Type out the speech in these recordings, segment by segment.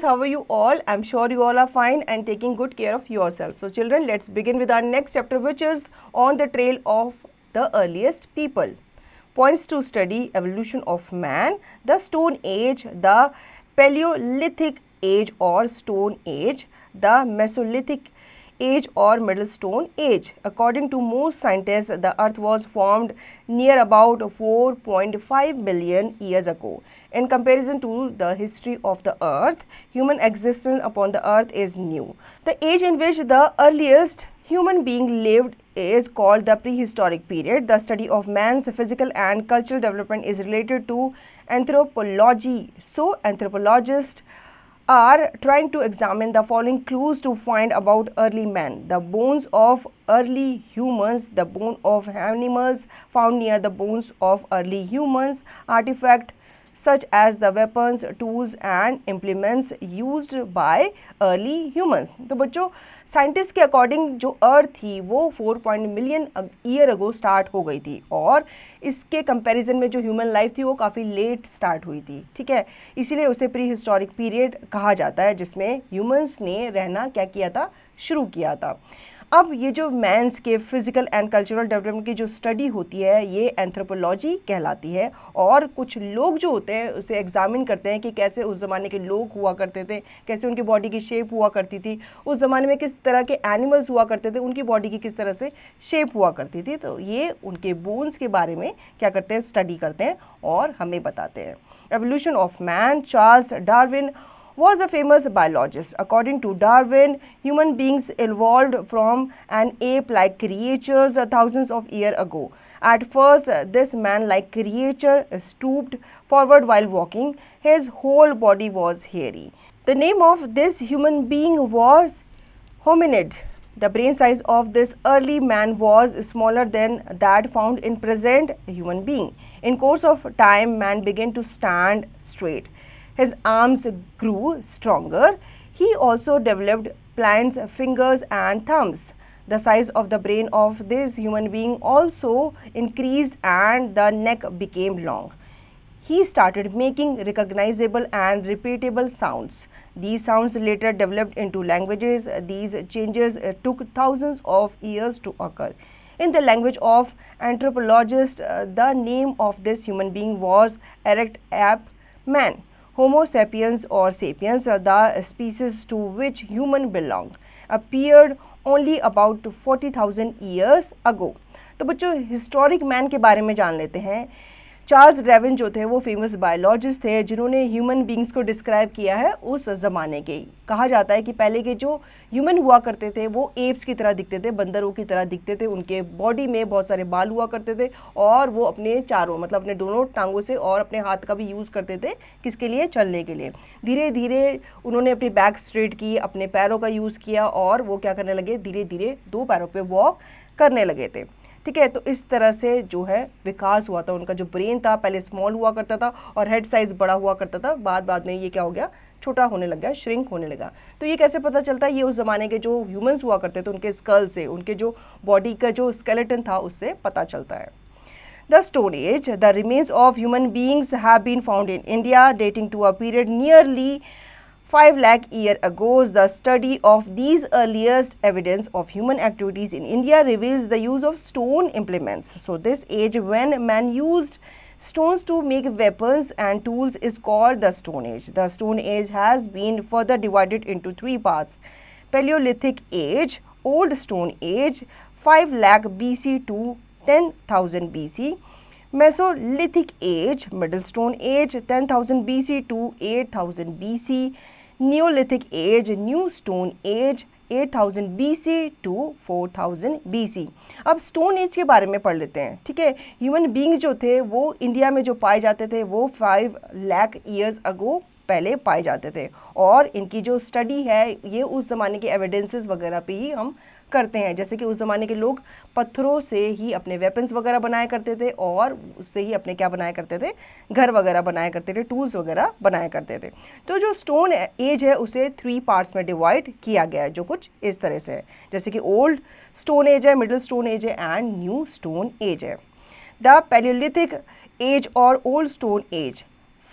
students how are you all i'm sure you all are fine and taking good care of yourself so children let's begin with our next chapter which is on the trail of the earliest people points to study evolution of man the stone age the paleolithic age or stone age the mesolithic age or middle stone age according to most scientists the earth was formed near about 4.5 billion years ago in comparison to the history of the earth, human existence upon the earth is new. The age in which the earliest human being lived is called the prehistoric period. The study of man's physical and cultural development is related to anthropology. So, anthropologists are trying to examine the following clues to find about early man. The bones of early humans, the bone of animals found near the bones of early humans, artifact such as the weapons, tools and implements used by early humans. तो बच्चों scientist के according जो अर्थ थी वो 4.0 million year ago start हो गई थी और इसके कंपैरिजन में जो ह्यूमन लाइफ थी वो काफ़ी लेट स्टार्ट हुई थी ठीक है इसीलिए उसे प्री हिस्टोरिक पीरियड कहा जाता है जिसमें ह्यूमंस ने रहना क्या किया था शुरू किया था अब ये जो मैंस के फिज़िकल एंड कल्चरल डेवलपमेंट की जो स्टडी होती है ये एंथ्रोपोलॉजी कहलाती है और कुछ लोग जो होते हैं उसे एग्ज़ामिन करते हैं कि कैसे उस ज़माने के लोग हुआ करते थे कैसे उनकी बॉडी की शेप हुआ करती थी उस ज़माने में किस तरह के एनिमल्स हुआ करते थे उनकी बॉडी की किस तरह से शेप हुआ करती थी तो ये उनके बोन्स के बारे में क्या करते हैं स्टडी करते हैं और हमें बताते हैं evolution of man Charles Darwin was a famous biologist. According to Darwin, human beings evolved from an ape-like creatures uh, thousands of years ago. At first, uh, this man-like creature stooped forward while walking. His whole body was hairy. The name of this human being was hominid. The brain size of this early man was smaller than that found in present human being. In course of time, man began to stand straight. His arms grew stronger. He also developed plants, fingers and thumbs. The size of the brain of this human being also increased and the neck became long. He started making recognizable and repeatable sounds. These sounds later developed into languages. These changes uh, took thousands of years to occur. In the language of anthropologists, uh, the name of this human being was Erect Ap Man. Homo sapiens और sapiens the species to which human belong appeared only about forty thousand years ago तो बच्चों historic man के बारे में जान लेते हैं Charles ड्रेविन जो थे वो फेमस बायोलॉजिस्ट थे जिन्होंने ह्यूमन बींग्स को डिस्क्राइब किया है उस ज़माने के कहा जाता है कि पहले के जो ह्यूमन हुआ करते थे वो एप्स की तरह दिखते थे बंदरों की तरह दिखते थे उनके बॉडी में बहुत सारे बाल हुआ करते थे और वो अपने चारों मतलब अपने दोनों टांगों से और अपने हाथ का भी यूज़ करते थे किसके लिए चलने के लिए धीरे धीरे उन्होंने अपनी बैक स्ट्रेट की अपने पैरों का यूज़ किया और वो क्या करने लगे धीरे धीरे दो पैरों पर वॉक करने लगे थे ठीक है तो इस तरह से जो है विकास हुआ था उनका जो ब्रेन था पहले स्मॉल हुआ करता था और हेड साइज़ बड़ा हुआ करता था बाद बाद में ये क्या हो गया छोटा होने लग गया श्रिंक होने लगा तो ये कैसे पता चलता है ये उस ज़माने के जो ह्यूमंस हुआ करते थे उनके स्कल से उनके जो बॉडी का जो स्केलेटन था उससे पता चलता है the stone age the remains of human beings have been found in India dating to a period nearly 5 lakh year ago, the study of these earliest evidence of human activities in India reveals the use of stone implements. So this age when man used stones to make weapons and tools is called the Stone Age. The Stone Age has been further divided into three parts. Paleolithic Age, Old Stone Age, 5 lakh BC to 10,000 BC. Mesolithic Age, Middle Stone Age, 10,000 BC to 8,000 BC. Neolithic age, new stone age 8000 BC to 4000 BC. अब stone age के बारे में पढ़ लेते हैं ठीक है human being जो थे वो इंडिया में जो पाए जाते थे वो फाइव लैक ईयर्स अगो पहले पाए जाते थे और इनकी जो स्टडी है ये उस ज़माने के एविडेंसेस वगैरह पे ही हम करते हैं जैसे कि उस ज़माने के लोग पत्थरों से ही अपने वेपन्स वगैरह बनाया करते थे और उससे ही अपने क्या बनाया करते थे घर वगैरह बनाया करते थे टूल्स वगैरह बनाया करते थे तो जो स्टोन एज है उसे थ्री पार्ट्स में डिवाइड किया गया है जो कुछ इस तरह से है जैसे कि ओल्ड स्टोन एज है मिडिल स्टोन एज है एंड न्यू स्टोन एज है द पैलियोलिथिक एज और old stone age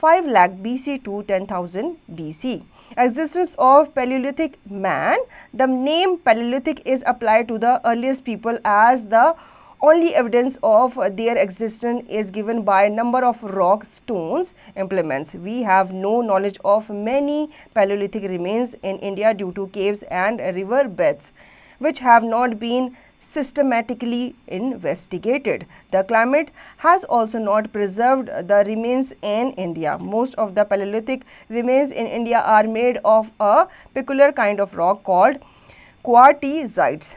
five B C to ten thousand B C existence of Paleolithic man, the name Paleolithic is applied to the earliest people as the only evidence of their existence is given by number of rock stones implements we have no knowledge of many paleolithic remains in india due to caves and river beds which have not been systematically investigated. The climate has also not preserved the remains in India. Most of the Paleolithic remains in India are made of a peculiar kind of rock called quartzites.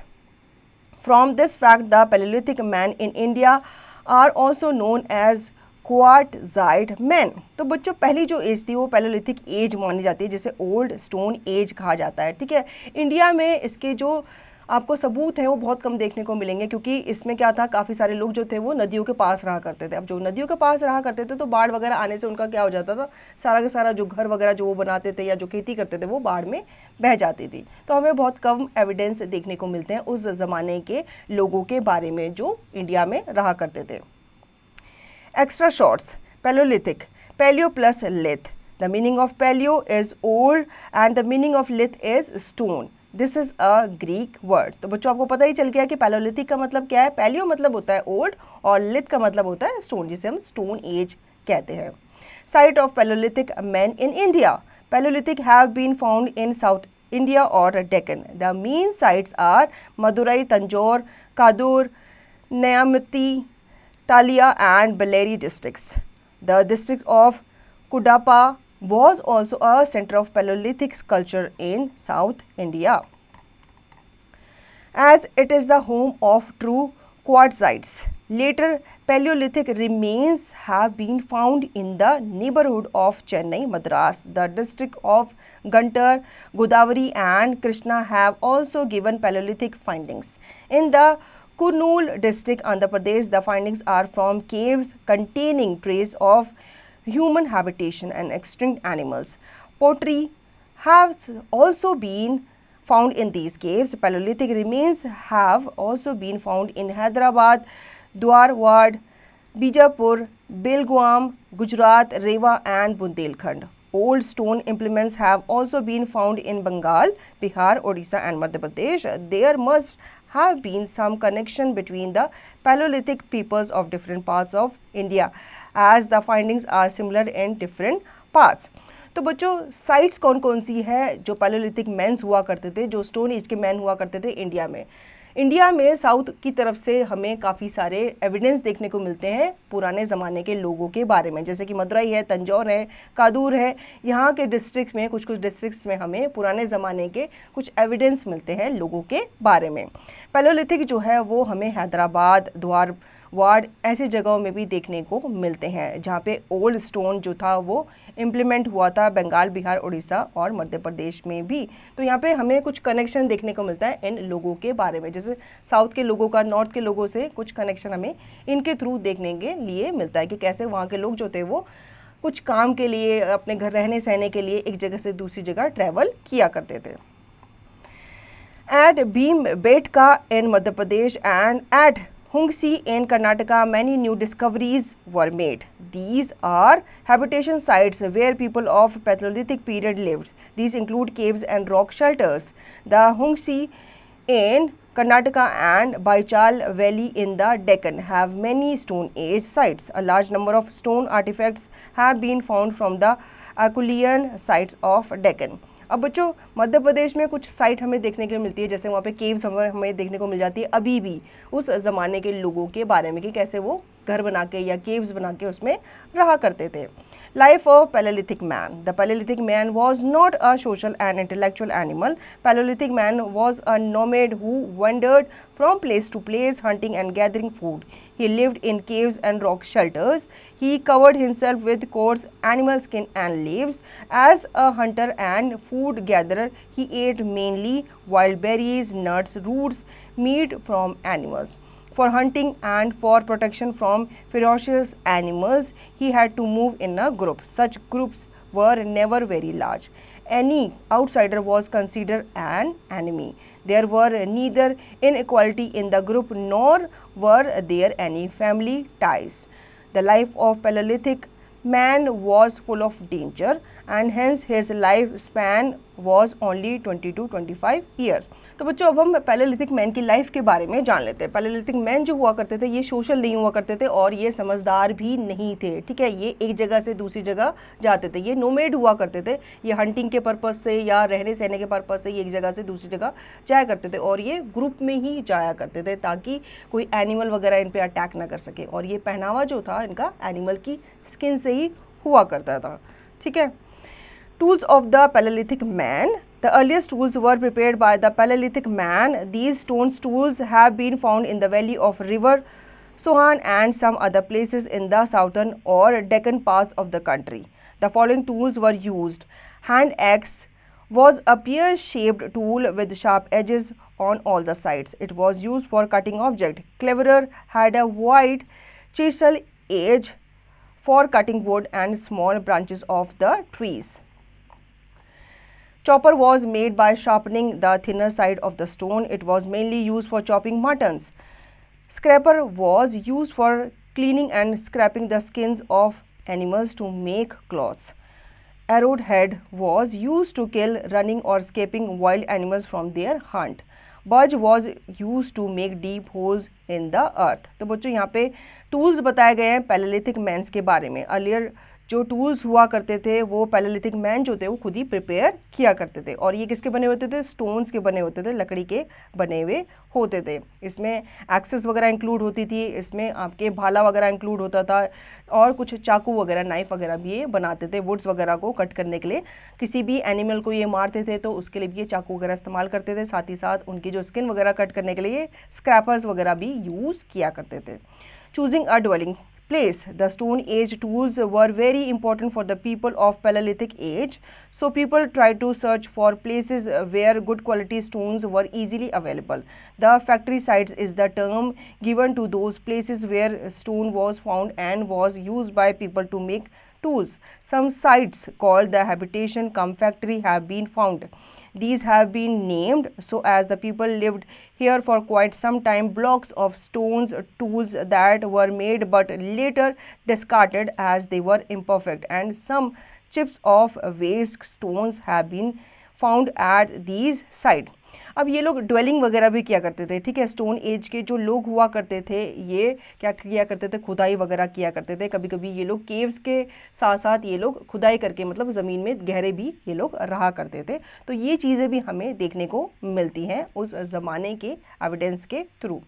From this fact, the Paleolithic man in India are also known as quartzite man तो बच्चों पहली जो as थी वो palaeolithic age मानी जाती है जिसे ओल्ड स्टोन एज कहा जाता है ठीक है इंडिया में इसके जो आपको सबूत हैं वो बहुत कम देखने को मिलेंगे क्योंकि इसमें क्या था काफ़ी सारे लोग जो थे वो नदियों के पास रहा करते थे अब जो नदियों के पास रहा करते थे तो बाढ़ वगैरह आने से उनका क्या हो जाता था सारा का सारा जो घर वगैरह जो वो बनाते थे या जो खेती करते थे वो बाढ़ में बह जाती थी तो हमें बहुत कम एविडेंस देखने को मिलते हैं उस ज़माने के लोगों के बारे में जो इंडिया में रहा करते थे extra shorts palaeolithic palaeo plus lith the meaning of palaeo is old and the meaning of lith is stone this is a Greek word तो बच्चों आपको पता ही चल गया कि पैलोलिथिक का मतलब क्या है पैलियो मतलब होता है ओल्ड और लिथ का मतलब होता है स्टोन जिसे हम स्टोन एज कहते हैं site of palaeolithic man in India palaeolithic have been found in South India और Deccan the main sites are Madurai Tanjore Kadur Nyamathi Talya and Bellary district the district of Cuddapah was also a center of Paleolithic culture in South India. As it is the home of true quartzites. Later Paleolithic remains have been found in the neighborhood of Chennai, Madras. The district of Gunter, Godavari and Krishna have also given Paleolithic findings. In the Kurnool district, Andhra Pradesh, the findings are from caves containing traces of human habitation and extinct animals. Pottery has also been found in these caves. Paleolithic remains have also been found in Hyderabad, Dwarwad, Bijapur, Belguam, Gujarat, Rewa and Bundelkhand. Old stone implements have also been found in Bengal, Bihar, Odisha and Madhya Pradesh. There must have been some connection between the Paleolithic peoples of different parts of India. As the findings are similar and different parts तो बच्चों sites कौन कौन सी है जो palaeolithic men's हुआ करते थे जो स्टोन एज के मैन हुआ करते थे इंडिया में इंडिया में साउथ की तरफ से हमें काफ़ी सारे एविडेंस देखने को मिलते हैं पुराने ज़माने के लोगों के बारे में जैसे कि मदुरई है तंजौर है कादूर है यहाँ के डिस्ट्रिक्ट में कुछ कुछ डिस्ट्रिक्ट्स में हमें पुराने ज़माने के कुछ एविडेंस मिलते हैं लोगों के बारे में पैलोलिथिक जो है वो हमें हैदराबाद द्वार वार्ड ऐसी जगहों में भी देखने को मिलते हैं जहाँ पे ओल्ड स्टोन जो था वो इम्प्लीमेंट हुआ था बंगाल बिहार उड़ीसा और मध्य प्रदेश में भी तो यहाँ पे हमें कुछ कनेक्शन देखने को मिलता है इन लोगों के बारे में जैसे साउथ के लोगों का नॉर्थ के लोगों से कुछ कनेक्शन हमें इनके थ्रू देखने के लिए मिलता है कि कैसे वहाँ के लोग जो थे वो कुछ काम के लिए अपने घर रहने सहने के लिए एक जगह से दूसरी जगह ट्रैवल किया करते थे Bhimbetka in Madhya Pradesh and at Hungsi in Karnataka, many new discoveries were made. These are habitation sites where people of Paleolithic period lived. These include caves and rock shelters. The Hungsi in Karnataka and Baichal Valley in the Deccan have many Stone Age sites. A large number of stone artifacts have been found from the Aquilean sites of Deccan. अब बच्चों मध्य प्रदेश में कुछ site हमें देखने के लिए मिलती है जैसे वहाँ पे केव्स हमें हमें देखने को मिल जाती है अभी भी उस ज़माने के लोगों के बारे में कि कैसे वो घर बना के या केव्स बना के उसमें रहा करते थे Life of Paleolithic man. The Paleolithic man was not a social and intellectual animal. Paleolithic man was a nomad who wandered from place to place hunting and gathering food. He lived in caves and rock shelters. He covered himself with coarse animal skin and leaves. As a hunter and food gatherer, he ate mainly wild berries, nuts, roots, meat from animals for hunting and for protection from ferocious animals, he had to move in a group. Such groups were never very large. Any outsider was considered an enemy. There were neither inequality in the group nor were there any family ties. The life of Paleolithic man was full of danger and hence his life span was only twenty to 25 years तो बच्चों अब हम palaeolithic man की life के बारे में जान लेते हैं पैलेलिथिक मैन जो हुआ करते थे ये सोशल नहीं हुआ करते थे और ये समझदार भी नहीं थे ठीक है ये एक जगह से दूसरी जगह जाते थे ये नोमेड हुआ करते थे ये हंटिंग के पर्पज़ से या रहने सहने के पर्पज़ से ये एक जगह से दूसरी जगह जाया करते थे और ये ग्रुप में ही जाया करते थे ताकि कोई एनिमल वगैरह इन पर अटैक ना कर सके और ये पहनावा जो था इनका एनिमल की स्किन से ही हुआ करता था ठीक है Tools of the Paleolithic man. The earliest tools were prepared by the Paleolithic man. These stone tools have been found in the valley of river Sohan and some other places in the southern or Deccan parts of the country. The following tools were used. Hand axe was a pear-shaped tool with sharp edges on all the sides. It was used for cutting object. Cleverer had a wide chisel edge for cutting wood and small branches of the trees. Chopper was made by sharpening the thinner side of the stone. It was mainly used for chopping muttons. Scraper was used for cleaning and scraping the skins of animals to make cloths. Arrowhead was used to kill running or escaping wild animals from their hunt. Barge was use to make deep holes in the earth तो बच्चों यहाँ पे tools बताए गए हैं palaeolithic men's के बारे में अर्लियर जो टूल्स हुआ करते थे वो पैलेलिथिक मैन जो थे वो खुद ही प्रिपेयर किया करते थे और ये किसके बने होते थे स्टोन्स के बने होते थे लकड़ी के बने हुए होते थे इसमें एक्सेस वगैरह इंक्लूड होती थी इसमें आपके भाला वगैरह इंक्लूड होता था और कुछ चाकू वगैरह नाइफ वगैरह भी ये बनाते थे वुड्स वगैरह को कट करने के लिए किसी भी एनिमल को ये मारते थे तो उसके लिए भी ये चाकू वगैरह इस्तेमाल करते थे साथ ही साथ उनकी जो स्किन वगैरह कट करने के लिए स्क्रैपर्स वगैरह भी यूज़ किया करते थे choosing a dwelling place. The stone age tools were very important for the people of Paleolithic age. So people tried to search for places where good quality stones were easily available. The factory sites is the term given to those places where stone was found and was used by people to make tools. Some sites called the habitation cum factory have been found. These have been named so as the people lived here for quite some time. Blocks of stones, tools that were made but later discarded as they were imperfect and some chips of waste stones have been found at these sites. अब ये लोग dwelling वगैरह भी किया करते थे ठीक है स्टोन एज के जो लोग हुआ करते थे ये क्या किया करते थे खुदाई वगैरह किया करते थे कभी कभी ये लोग केव्स के साथ साथ ये लोग खुदाई करके मतलब ज़मीन में गहरे भी ये लोग रहा करते थे तो ये चीज़ें भी हमें देखने को मिलती हैं उस ज़माने के एविडेंस के through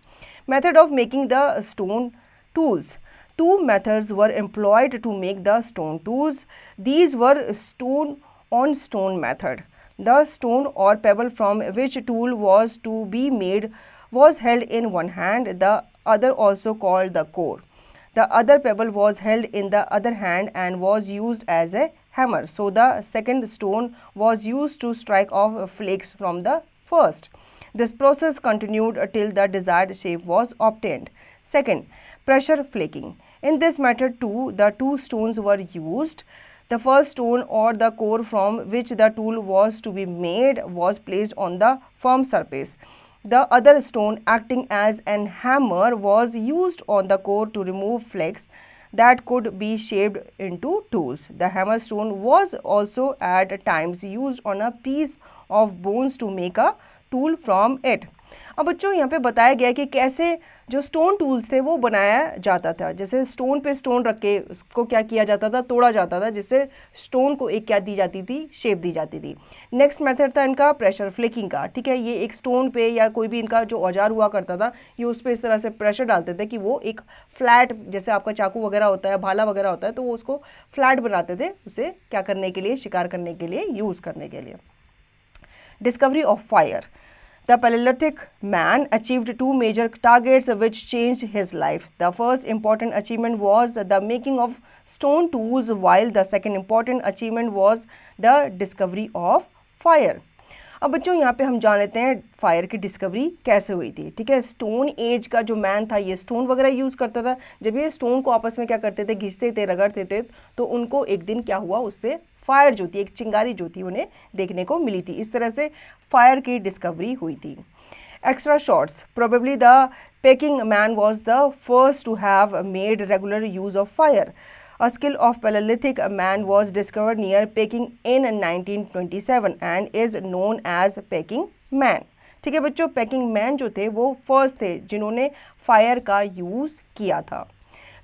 method of making the stone tools two methods were employed to make the stone tools these were stone on stone method The stone or pebble from which tool was to be made was held in one hand, the other also called the core. The other pebble was held in the other hand and was used as a hammer. So, the second stone was used to strike off flakes from the first. This process continued till the desired shape was obtained. Second, pressure flaking. In this method too, the two stones were used the first stone or the core from which the tool was to be made was placed on the firm surface. The other stone acting as an hammer was used on the core to remove flakes that could be shaped into tools. The hammer stone was also at times used on a piece of bones to make a tool from it. अब बच्चों यहाँ पे बताया गया कि कैसे जो stone tools थे वो बनाया जाता था जैसे स्टोन पे स्टोन रख के उसको क्या किया जाता था तोड़ा जाता था जिससे स्टोन को एक क्या दी जाती थी शेप दी जाती थी नेक्स्ट मेथड था इनका प्रेशर फ्लिकिंग का ठीक है ये एक स्टोन पे या कोई भी इनका जो औजार हुआ करता था ये उस पर इस तरह से प्रेशर डालते थे कि वो एक फ्लैट जैसे आपका चाकू वगैरह होता है भाला वगैरह होता है तो वो उसको फ्लैट बनाते थे उसे क्या करने के लिए शिकार करने के लिए यूज़ करने के लिए discovery of fire The paleolithic man achieved two major targets which changed his life. The first important achievement was the making of stone tools, while the second important achievement was the discovery of fire. अब बच्चों यहाँ पे हम जान लेते हैं fire की discovery कैसे हुई थी ठीक है स्टोन एज का जो मैन था ये स्टोन वगैरह यूज़ करता था जब ये स्टोन को आपस में क्या करते थे घिसते थे रगड़ते थे तो उनको एक दिन क्या हुआ उससे फायर ज्योति एक चिंगारी ज्योति उन्हें देखने को मिली थी इस तरह से फायर की डिस्कवरी हुई थी extra shorts probably the Peking man was the first to have made regular use of fire a skull of palaeolithic man was discover near Peking in nineteen twenty seven and is known as Peking man ठीक है बच्चों packing man जो थे वो first थे जिन्होंने fire का use किया था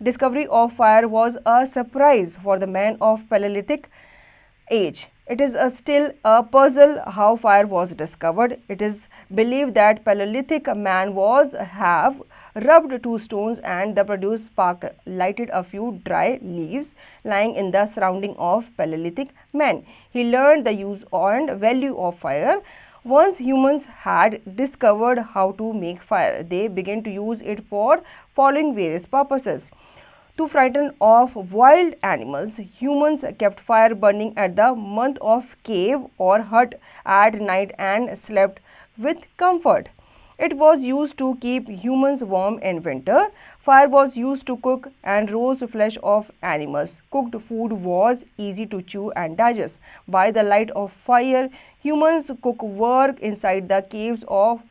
discovery of fire was a surprise for the man of palaeolithic age. It is a still a puzzle how fire was discovered. It is believed that Paleolithic man was have rubbed two stones and the produced spark lighted a few dry leaves lying in the surrounding of Paleolithic man. He learned the use and value of fire. Once humans had discovered how to make fire, they began to use it for following various purposes to frighten off wild animals, humans kept fire burning at the month of cave or hut at night and slept with comfort. It was used to keep humans warm in winter. Fire was used to cook and roast flesh of animals. Cooked food was easy to chew and digest. By the light of fire, humans cook work inside the caves of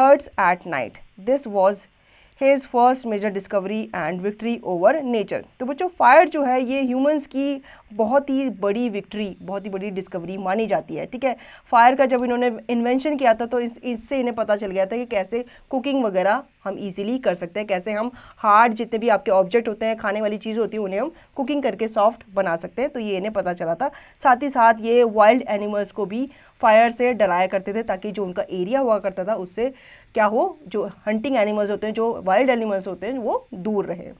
huts at night. This was his first major discovery and victory over nature तो बच्चों fire जो है ये humans की बहुत ही बड़ी victory बहुत ही बड़ी डिस्कवरी मानी जाती है ठीक है फायर का जब इन्होंने इन्वेंशन किया था तो इससे इन्हें पता चल गया था कि कैसे कुकिंग वगैरह हम इजीली कर सकते हैं कैसे हम हार्ड जितने भी आपके ऑब्जेक्ट होते हैं खाने वाली चीज़ होती है उन्हें हम कुकिंग करके सॉफ्ट बना सकते हैं तो ये इन्हें पता चला था साथ ही साथ ये वाइल्ड एनिमल्स को भी फायर से डराया करते थे ताकि जो उनका एरिया हुआ करता था उससे क्या हो जो हंटिंग एनिमल्स होते हैं जो वाइल्ड एनिमल्स होते हैं वो दूर रहे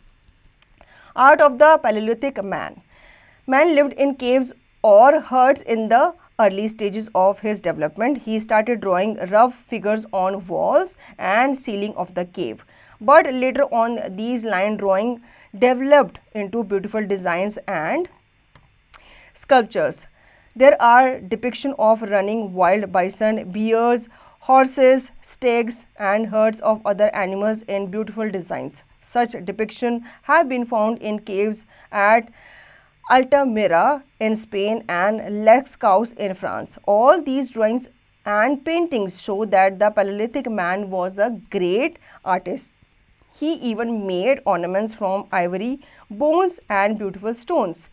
art of the palaeolithic man Man lived in caves or herds in the early stages of his development. He started drawing rough figures on walls and ceiling of the cave. But later on, these line drawing developed into beautiful designs and sculptures. There are depiction of running wild bison, bears, horses, stags and herds of other animals in beautiful designs. Such depiction have been found in caves at Altamira in Spain and Lex Cows in France. All these drawings and paintings show that the Paleolithic man was a great artist. He even made ornaments from ivory, bones and beautiful stones.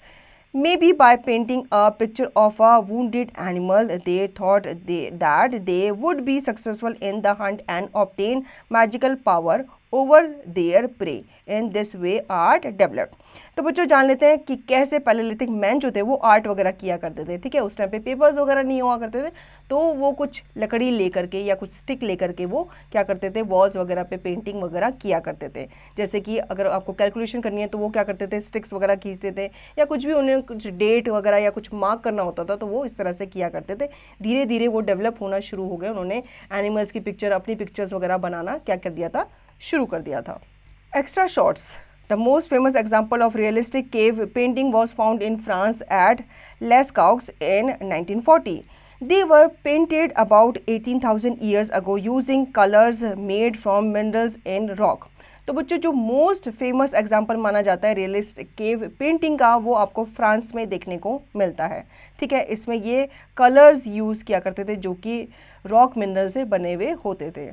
Maybe by painting a picture of a wounded animal, they thought they, that they would be successful in the hunt and obtain magical power over their prey in this way art developed तो बच्चों जान लेते हैं कि कैसे palaeolithic man जो थे वो आर्ट वगैरह किया करते थे ठीक है उस टाइम पे पेपर्स वगैरह नहीं हुआ करते थे तो वो कुछ लकड़ी ले करके या कुछ स्टिक ले करके वो क्या करते थे वॉल्स वगैरह पे पेंटिंग वगैरह किया करते थे जैसे कि अगर आपको कैलकुलेशन करनी है तो वो क्या करते थे स्टिक्स वगैरह खींचते थे या कुछ भी उन्हें कुछ डेट वगैरह या कुछ मार्क करना होता था तो वो इस तरह से किया करते थे धीरे धीरे वो डेवलप होना शुरू हो गए उन्होंने एनिमल्स की पिक्चर अपनी पिक्चर्स वगैरह बनाना क्या कर दिया था शुरू कर दिया था extra shots the most famous example of realistic cave painting was found in France at Lascaux in they were painted about eighteen thousand years ago using colours made from minerals in rock तो बच्चों जो most famous example माना जाता है realist cave painting का वो आपको France में देखने को मिलता है ठीक है इसमें ये कलर्स यूज़ किया करते थे जो कि रॉक मिनरल से बने हुए होते थे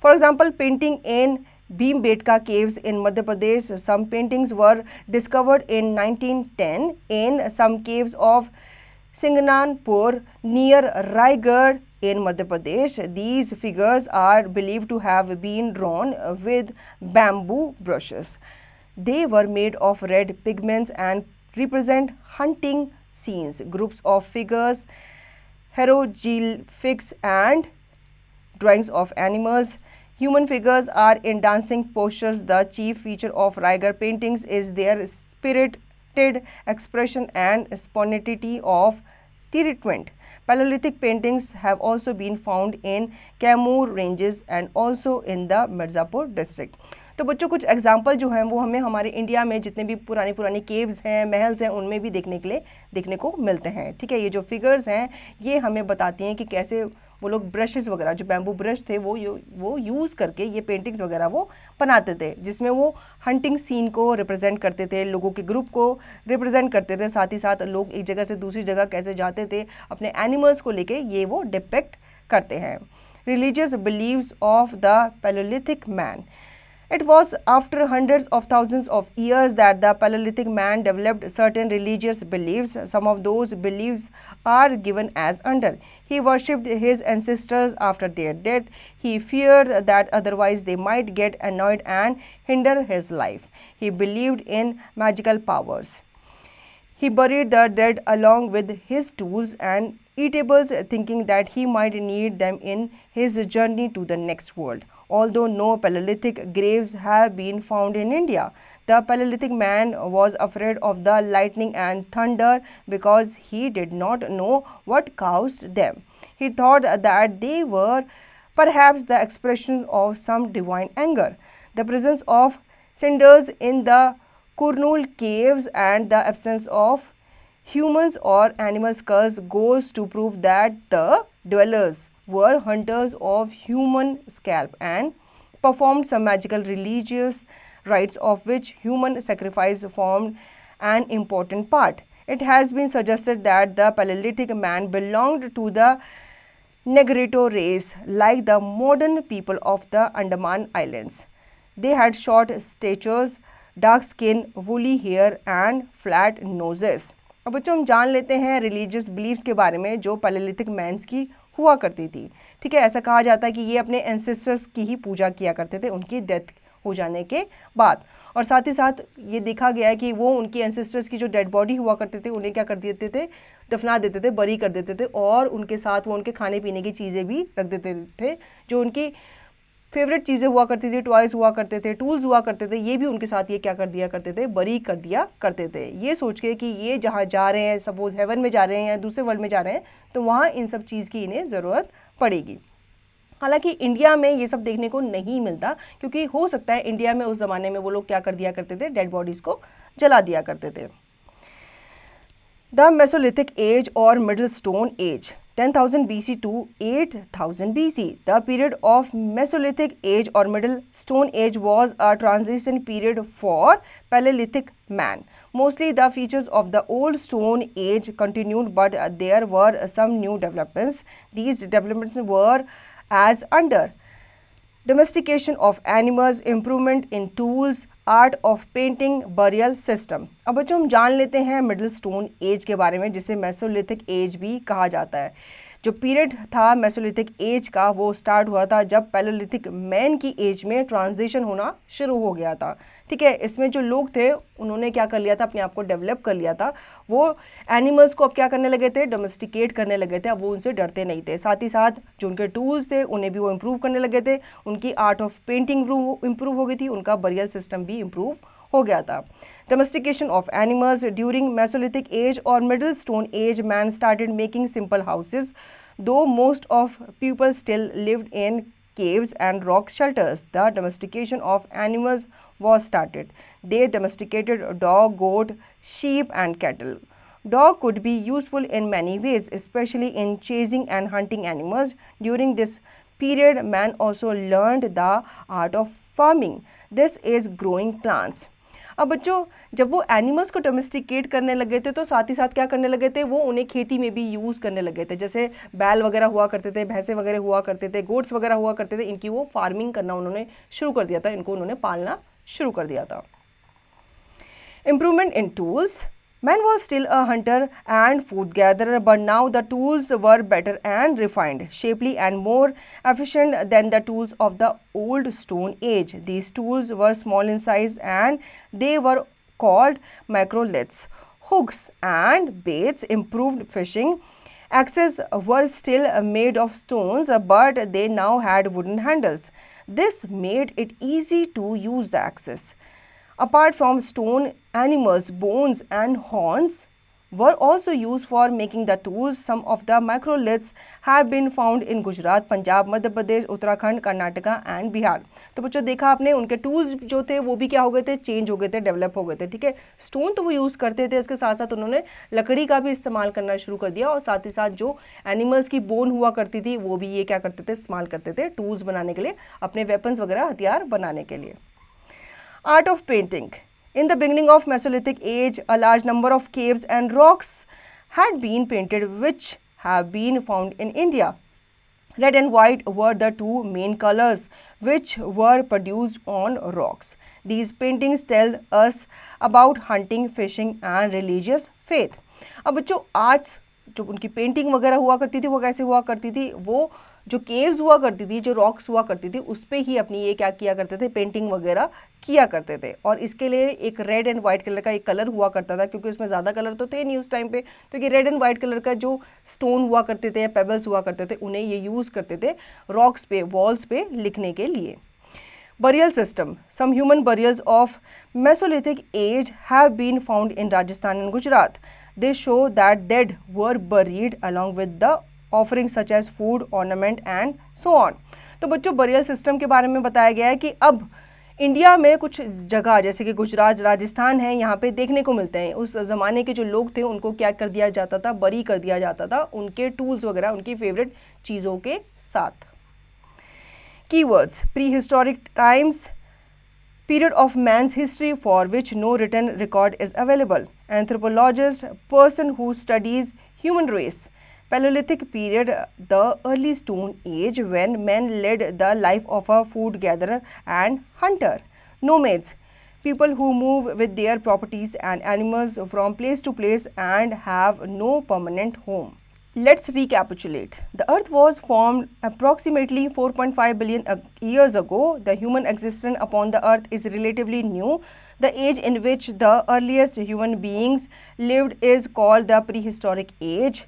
For example, painting in Bhimbetka caves in Madhya Pradesh, some paintings were discovered in 1910 in some caves of Singnanpur near Raigad in Madhya Pradesh. These figures are believed to have been drawn with bamboo brushes. They were made of red pigments and represent hunting scenes, groups of figures, hieroglyphics and drawings of animals. Human figures are in dancing postures. The chief feature of raigar paintings is their spirited expression and spontaneity of treatment. Paleolithic paintings have also been found in Kamur ranges and also in the Mirzapur district. तो बच्चों कुछ example जो हैं वो हमें हमारे India में जितने भी पुराने पुराने केव्स हैं महल्स हैं उनमें भी देखने के लिए देखने को मिलते हैं ठीक है ये जो फिगर्स हैं ये हमें बताती हैं कि कैसे वो लोग ब्रशेज़ वगैरह जो बैम्बू ब्रश थे वो वो यूज़ करके ये पेंटिंग्स वगैरह वो बनाते थे जिसमें वो हंटिंग सीन को रिप्रेजेंट करते थे लोगों के ग्रुप को रिप्रेजेंट करते थे साथ ही साथ लोग एक जगह से दूसरी जगह कैसे जाते थे अपने एनिमल्स को लेके ये वो डिपेक्ट करते हैं religious beliefs of the palaeolithic man It was after hundreds of thousands of years that the Paleolithic man developed certain religious beliefs. Some of those beliefs are given as under. He worshipped his ancestors after their death. He feared that otherwise they might get annoyed and hinder his life. He believed in magical powers. He buried the dead along with his tools and eatables thinking that he might need them in his journey to the next world although no Paleolithic graves have been found in India. The Paleolithic man was afraid of the lightning and thunder because he did not know what caused them. He thought that they were perhaps the expression of some divine anger. The presence of cinders in the Kurnool caves and the absence of humans or animal skulls goes to prove that the dwellers were hunters of human scalp and performed some magical religious rites of which human sacrifice formed an important part. It has been suggested that the Paleolithic man belonged to the Negrito race like the modern people of the Andaman Islands. They had short statures, dark skin, woolly hair and flat noses. अब बच्चों हम जान लेते हैं religious beliefs के बारे में जो पैलिथिक मैंस की हुआ करती थी ठीक है ऐसा कहा जाता है कि ये अपने एंसेस्टर्स की ही पूजा किया करते थे उनकी डेथ हो जाने के बाद और साथ ही साथ ये देखा गया है कि वो उनकी एंसेस्टर्स की जो डेड बॉडी हुआ करते थे उन्हें क्या कर देते थे दफना देते थे बरी कर देते थे और उनके साथ वो उनके खाने पीने की चीज़ें भी रख देते थे जो उनकी फेवरेट चीज़ें हुआ करती थी टॉयज़ हुआ करते थे टूल्स हुआ करते थे ये भी उनके साथ ये क्या कर दिया करते थे बरी कर दिया करते थे ये सोच के कि ये जहाँ जा रहे हैं सपोज़ हेवन में जा रहे हैं या दूसरे वर्ल्ड में जा रहे हैं तो वहाँ इन सब चीज़ की इन्हें ज़रूरत पड़ेगी हालांकि इंडिया में ये सब देखने को नहीं मिलता क्योंकि हो सकता है इंडिया में उस ज़माने में वो लोग क्या कर दिया करते थे डेड बॉडीज़ को जला दिया करते थे द मेसोलिथिक एज और middle stone age 10,000 BC to 8,000 BC. The period of Mesolithic age or Middle Stone age was a transition period for Paleolithic man. Mostly the features of the old stone age continued but there were some new developments. These developments were as under domestication of animals, improvement in tools, art of painting burial system अब बच्चों हम जान लेते हैं middle stone age के बारे में जिसे मैसोलिथिक एज भी कहा जाता है जो पीरियड था मैसोलिथिक एज का वो स्टार्ट हुआ था जब पैलोलिथिक मैन की एज में ट्रांजिशन होना शुरू हो गया था ठीक है इसमें जो लोग थे उन्होंने क्या कर लिया था अपने आप को डेवलप कर लिया था वो एनिमल्स को अब क्या करने लगे थे डोमेस्टिकेट करने लगे थे अब वो उनसे डरते नहीं थे साथ ही साथ जो उनके टूल्स थे उन्हें भी वो इम्प्रूव करने लगे थे उनकी आर्ट ऑफ पेंटिंग इम्प्रूव हो गई थी उनका बरियल सिस्टम भी इम्प्रूव हो गया था domestication of animals during mesolithic age और middle stone age man started making simple houses though most of people still lived in caves and rock shelters the domestication of animals was started. They domesticated dog, goat, sheep and cattle. Dog could be useful in many ways, especially in chasing and hunting animals. During this period, man also learned the art of farming. This is growing plants. अब बच्चों जब वो animals को domesticate करने लगे थे तो साथ ही साथ क्या करने लगे थे वो उन्हें खेती में भी यूज़ करने लगे थे जैसे बैल वगैरह हुआ करते थे भैंसे वगैरह हुआ करते थे गोट्स वगैरह हुआ करते थे इनकी वो फार्मिंग करना उन्होंने शुरू कर दिया था इनको उन्होंने पालना शुरू कर improvement in tools. Man was still a hunter and food gatherer, but now the tools were better and refined, shapely and more efficient than the tools of the old stone age. These tools were small in size and they were called macroliths. Hooks and baits improved fishing. Axes were still made of stones, but they now had wooden handles. This made it easy to use the axes. Apart from stone, animals' bones and horns were also used for making the tools. Some of the microliths have been found in Gujarat, Punjab, Madhya Pradesh, Uttarakhand, Karnataka and Bihar. तो बच्चों देखा आपने उनके tools जो थे वो भी क्या हो गए थे चेंज हो गए थे डेवलप हो गए थे ठीक है स्टोन तो वो यूज़ करते थे इसके साथ साथ उन्होंने लकड़ी का भी इस्तेमाल करना शुरू कर दिया और साथ ही साथ जो एनिमल्स की बोन हुआ करती थी वो भी ये क्या करते थे इस्तेमाल करते थे टूल्स बनाने के लिए अपने वेपन्स वगैरह हथियार बनाने के लिए art of painting In the beginning of Mesolithic age, a large number of caves and rocks had been painted which have been found in India. Red and white were the two main colors which were produced on rocks. These paintings tell us about hunting, fishing and religious faith. अब जो arts जो उनकी painting वगैरह हुआ करती थी वो कैसे हुआ करती थी वो जो केव्स हुआ करती थी जो रॉक्स हुआ करती थी उस पर ही अपनी ये क्या किया करते थे पेंटिंग वगैरह किया करते थे और इसके लिए एक रेड एंड वाइट कलर का एक कलर हुआ करता था क्योंकि उसमें ज़्यादा कलर तो थे नहीं उस टाइम पे तो ये रेड एंड वाइट कलर का जो स्टोन हुआ करते थे या पेबल्स हुआ करते थे उन्हें ये यूज़ करते थे रॉक्स पे वॉल्स पे लिखने के लिए burial system some human burials of mesolithic age have been found in Rajasthan and Gujarat they show that dead were buried along with the offering such as food ornament and so on तो बच्चों burial system के बारे में बताया गया है कि अब इंडिया में कुछ जगह जैसे कि गुजरात राजस्थान है यहाँ पे देखने को मिलते हैं उस ज़माने के जो लोग थे उनको क्या कर दिया जाता था बरी कर दिया जाता था उनके टूल्स वगैरह उनकी फेवरेट चीज़ों के साथ prehistoric times period of man's history for which no written record is available anthropologist person who studies human race Paleolithic period, the early stone age when men led the life of a food gatherer and hunter. Nomads, people who move with their properties and animals from place to place and have no permanent home. Let's recapitulate. The earth was formed approximately 4.5 billion years ago. The human existence upon the earth is relatively new. The age in which the earliest human beings lived is called the prehistoric age.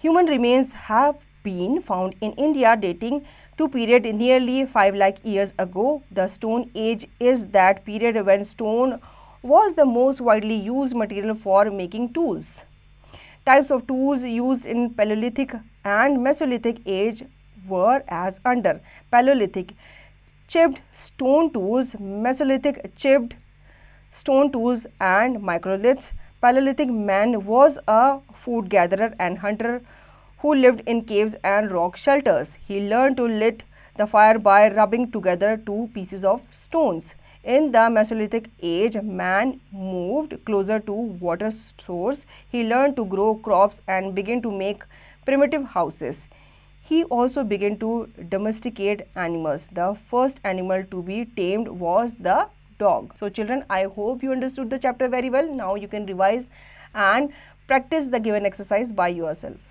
Human remains have been found in India dating to period nearly 5 lakh years ago. The stone age is that period when stone was the most widely used material for making tools. Types of tools used in Paleolithic and Mesolithic age were as under Paleolithic chipped stone tools, Mesolithic chipped stone tools and microliths Paleolithic man was a food gatherer and hunter who lived in caves and rock shelters. He learned to lit the fire by rubbing together two pieces of stones. In the Mesolithic age, man moved closer to water source. He learned to grow crops and begin to make primitive houses. He also began to domesticate animals. The first animal to be tamed was the dog. So children, I hope you understood the chapter very well. Now you can revise and practice the given exercise by yourself.